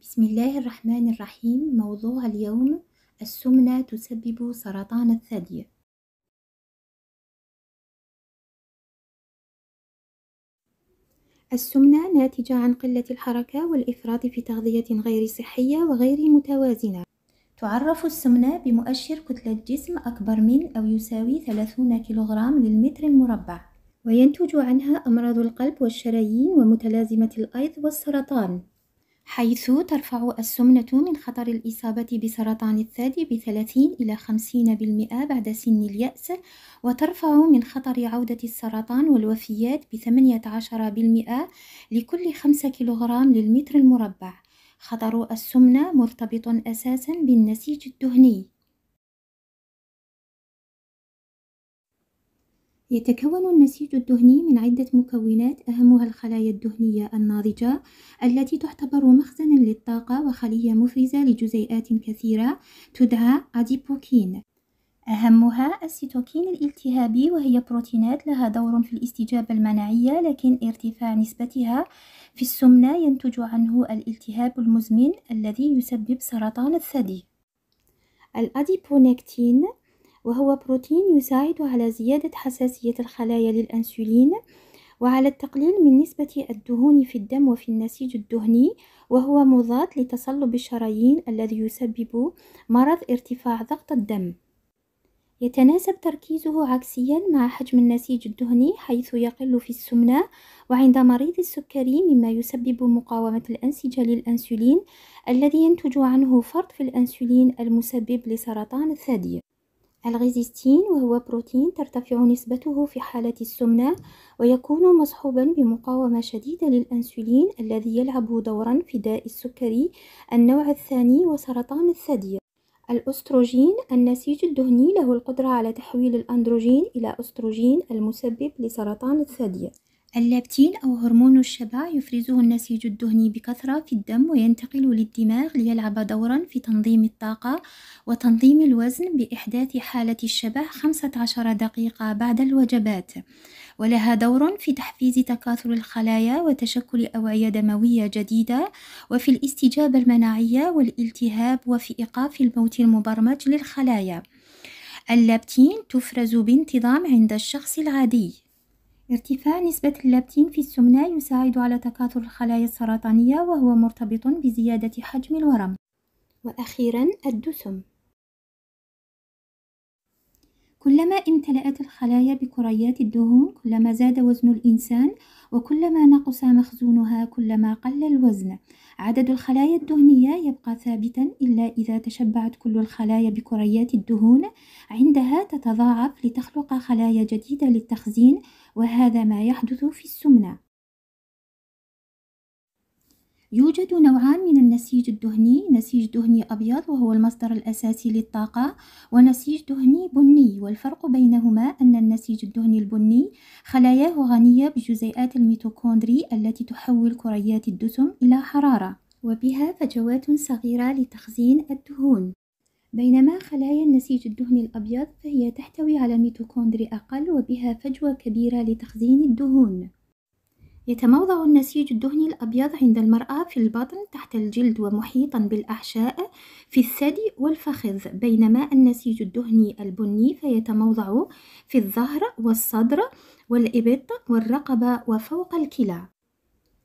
بسم الله الرحمن الرحيم موضوع اليوم السمنة تسبب سرطان الثدي السمنة ناتجة عن قلة الحركة والإفراط في تغذية غير صحية وغير متوازنة تعرف السمنة بمؤشر كتلة جسم أكبر من أو يساوي 30 كيلوغرام للمتر المربع وينتج عنها أمراض القلب والشرايين ومتلازمة الأيض والسرطان حيث ترفع السمنة من خطر الإصابة بسرطان الثدي بثلاثين إلى خمسين بالمئة بعد سن اليأس وترفع من خطر عودة السرطان والوفيات بثمانية عشر بالمئة لكل خمسة كيلوغرام للمتر المربع خطر السمنة مرتبط أساسا بالنسيج الدهني يتكون النسيج الدهني من عدة مكونات أهمها الخلايا الدهنية الناضجة التي تعتبر مخزنا للطاقة وخلية مفرزة لجزيئات كثيرة تدعى أديبوكين أهمها السيتوكين الالتهابي وهي بروتينات لها دور في الاستجابة المناعية لكن ارتفاع نسبتها في السمنة ينتج عنه الالتهاب المزمن الذي يسبب سرطان الثدي الأديبونكتين وهو بروتين يساعد على زيادة حساسية الخلايا للأنسولين وعلى التقليل من نسبة الدهون في الدم وفي النسيج الدهني وهو مضاد لتصلب الشرايين الذي يسبب مرض ارتفاع ضغط الدم يتناسب تركيزه عكسيا مع حجم النسيج الدهني حيث يقل في السمنة وعند مريض السكري مما يسبب مقاومة الأنسجة للأنسولين الذي ينتج عنه فرط في الأنسولين المسبب لسرطان الثدي الغيزيستين وهو بروتين ترتفع نسبته في حالة السمنة ويكون مصحوبا بمقاومة شديدة للأنسولين الذي يلعب دورا في داء السكري النوع الثاني وسرطان الثدي الأستروجين النسيج الدهني له القدرة على تحويل الأندروجين إلى أستروجين المسبب لسرطان الثدي اللابتين أو هرمون الشبع يفرزه النسيج الدهني بكثرة في الدم وينتقل للدماغ ليلعب دورا في تنظيم الطاقة وتنظيم الوزن بإحداث حالة الشبع 15 دقيقة بعد الوجبات ولها دور في تحفيز تكاثر الخلايا وتشكل أوعية دموية جديدة وفي الاستجابة المناعية والالتهاب وفي إيقاف الموت المبرمج للخلايا اللابتين تفرز بانتظام عند الشخص العادي ارتفاع نسبة اللابتين في السمنة يساعد على تكاثر الخلايا السرطانية وهو مرتبط بزيادة حجم الورم وأخيرا الدسم كلما امتلأت الخلايا بكريات الدهون كلما زاد وزن الإنسان وكلما نقص مخزونها كلما قل الوزن عدد الخلايا الدهنية يبقى ثابتا إلا إذا تشبعت كل الخلايا بكريات الدهون عندها تتضاعف لتخلق خلايا جديدة للتخزين وهذا ما يحدث في السمنة يوجد نوعان من النسيج الدهني نسيج دهني أبيض وهو المصدر الأساسي للطاقة ونسيج دهني بني والفرق بينهما أن النسيج الدهني البني خلاياه غنية بجزيئات الميتوكوندري التي تحول كريات الدسم إلى حرارة وبها فجوات صغيرة لتخزين الدهون بينما خلايا النسيج الدهني الأبيض فهي تحتوي على ميتوكوندري أقل وبها فجوة كبيرة لتخزين الدهون يتموضع النسيج الدهني الأبيض عند المرأة في البطن تحت الجلد ومحيطا بالأحشاء في الثدي والفخذ بينما النسيج الدهني البني فيتموضع في الظهر والصدر والإبط والرقبة وفوق الكلى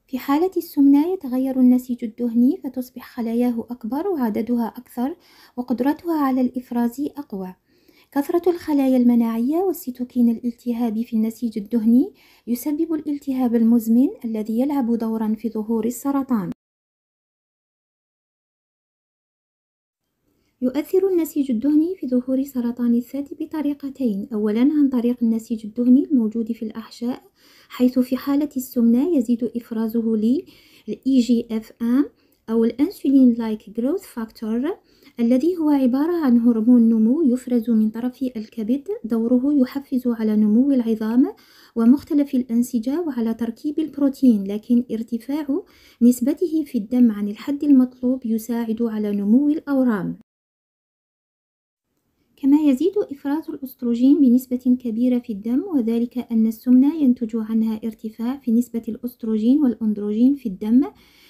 في حالة السمنة يتغير النسيج الدهني فتصبح خلاياه أكبر وعددها أكثر وقدرتها على الإفراز أقوى كثرة الخلايا المناعية والسيتوكين الالتهابي في النسيج الدهني يسبب الالتهاب المزمن الذي يلعب دورا في ظهور السرطان يؤثر النسيج الدهني في ظهور سرطان الثدي بطريقتين أولا عن طريق النسيج الدهني الموجود في الأحشاء حيث في حالة السمنة يزيد إفرازه لـ EGFM أو الأنسولين لايك جروث فاكتور الذي هو عبارة عن هرمون نمو يفرز من طرف الكبد دوره يحفز على نمو العظام ومختلف الأنسجة وعلى تركيب البروتين لكن ارتفاع نسبته في الدم عن الحد المطلوب يساعد على نمو الأورام كما يزيد إفراز الأستروجين بنسبة كبيرة في الدم وذلك أن السمنة ينتج عنها ارتفاع في نسبة الأستروجين والأندروجين في الدم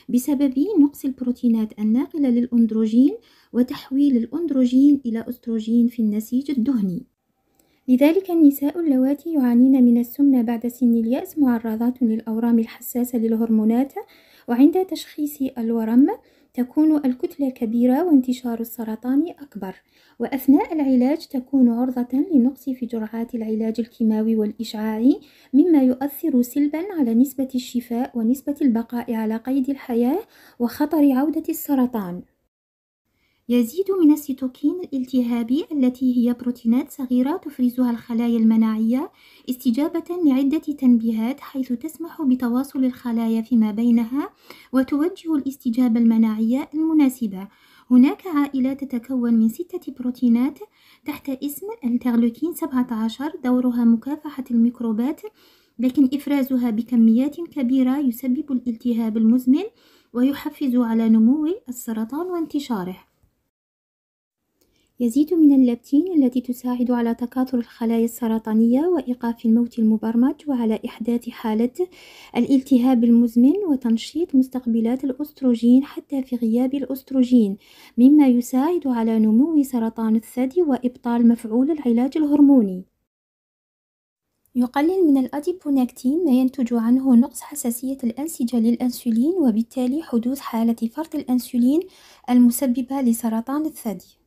بسبب نقص البروتينات الناقلة للأندروجين وتحويل الأندروجين إلى أستروجين في النسيج الدهني لذلك النساء اللواتي يعانين من السمنة بعد سن اليأس معرضات للأورام الحساسة للهرمونات وعند تشخيص الورم تكون الكتلة كبيرة وانتشار السرطان أكبر وأثناء العلاج تكون عرضة لنقص في جرعات العلاج الكيماوي والإشعاعي مما يؤثر سلبا على نسبة الشفاء ونسبة البقاء على قيد الحياة وخطر عودة السرطان يزيد من السيتوكين الالتهابي التي هي بروتينات صغيرة تفرزها الخلايا المناعية استجابة لعدة تنبيهات حيث تسمح بتواصل الخلايا فيما بينها وتوجه الاستجابة المناعية المناسبة هناك عائلة تتكون من ستة بروتينات تحت اسم التغلوكين 17 دورها مكافحة الميكروبات لكن إفرازها بكميات كبيرة يسبب الالتهاب المزمن ويحفز على نمو السرطان وانتشاره يزيد من اللبتين التي تساعد على تكاثر الخلايا السرطانية وإيقاف الموت المبرمج وعلى إحداث حالة الالتهاب المزمن وتنشيط مستقبلات الأستروجين حتى في غياب الأستروجين مما يساعد على نمو سرطان الثدي وإبطال مفعول العلاج الهرموني يقلل من الأديبونكتين ما ينتج عنه نقص حساسية الأنسجة للأنسولين وبالتالي حدوث حالة فرط الأنسولين المسببة لسرطان الثدي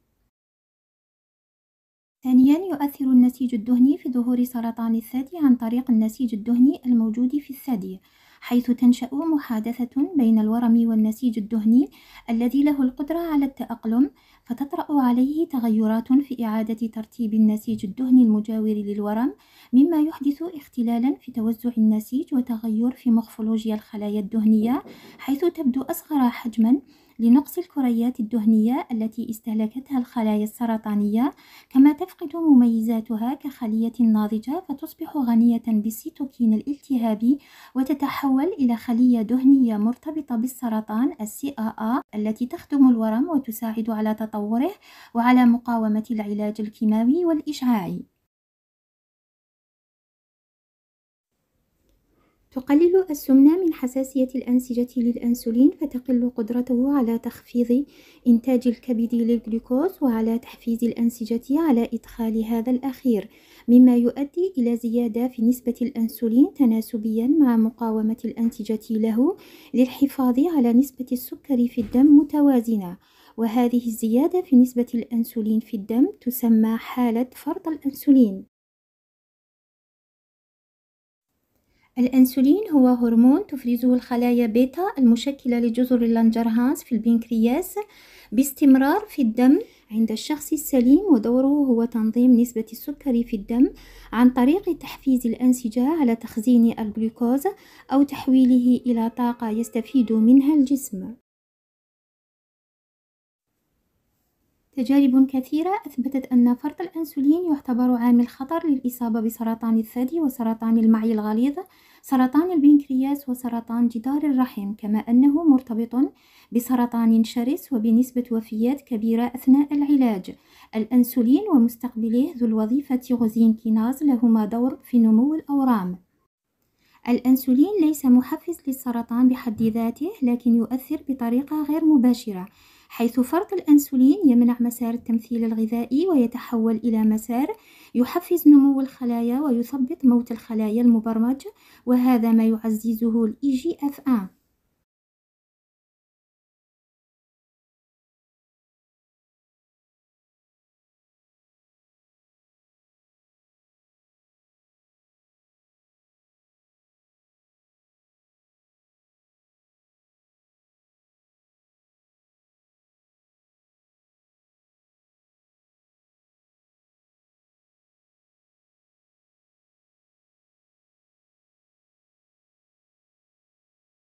ثانيا يؤثر النسيج الدهني في ظهور سرطان الثدي عن طريق النسيج الدهني الموجود في الثدي حيث تنشأ محادثة بين الورم والنسيج الدهني الذي له القدرة على التأقلم فتطرأ عليه تغيرات في إعادة ترتيب النسيج الدهني المجاور للورم مما يحدث اختلالا في توزع النسيج وتغير في مخفولوجيا الخلايا الدهنية حيث تبدو أصغر حجما لنقص الكريات الدهنية التي استهلكتها الخلايا السرطانية كما تفقد مميزاتها كخلية ناضجة فتصبح غنية بالسيتوكين الالتهابي وتتحول إلى خلية دهنية مرتبطة بالسرطان آآ التي تخدم الورم وتساعد على تطوره وعلى مقاومة العلاج الكيماوي والإشعاعي تقلل السمنة من حساسية الأنسجة للأنسولين فتقل قدرته على تخفيض إنتاج الكبد للجلوكوز وعلى تحفيز الأنسجة على إدخال هذا الأخير مما يؤدي إلى زيادة في نسبة الأنسولين تناسبيا مع مقاومة الأنسجة له للحفاظ على نسبة السكر في الدم متوازنة وهذه الزيادة في نسبة الأنسولين في الدم تسمى حالة فرط الأنسولين الأنسولين هو هرمون تفرزه الخلايا بيتا المشكلة لجزر اللانجرهانس في البنكرياس باستمرار في الدم عند الشخص السليم ودوره هو تنظيم نسبة السكر في الدم عن طريق تحفيز الأنسجة على تخزين الجلوكوز أو تحويله إلى طاقة يستفيد منها الجسم تجارب كثيرة أثبتت أن فرط الأنسولين يعتبر عامل خطر للإصابة بسرطان الثدي وسرطان المعي الغليظ، سرطان البنكرياس وسرطان جدار الرحم، كما أنه مرتبط بسرطان شرس وبنسبة وفيات كبيرة أثناء العلاج. الأنسولين ومستقبليه ذو الوظيفة غزين كيناز لهما دور في نمو الأورام. الأنسولين ليس محفز للسرطان بحد ذاته، لكن يؤثر بطريقة غير مباشرة. حيث فرط الأنسولين يمنع مسار التمثيل الغذائي ويتحول إلى مسار يحفز نمو الخلايا ويثبط موت الخلايا المبرمج وهذا ما يعززه الـ egf 1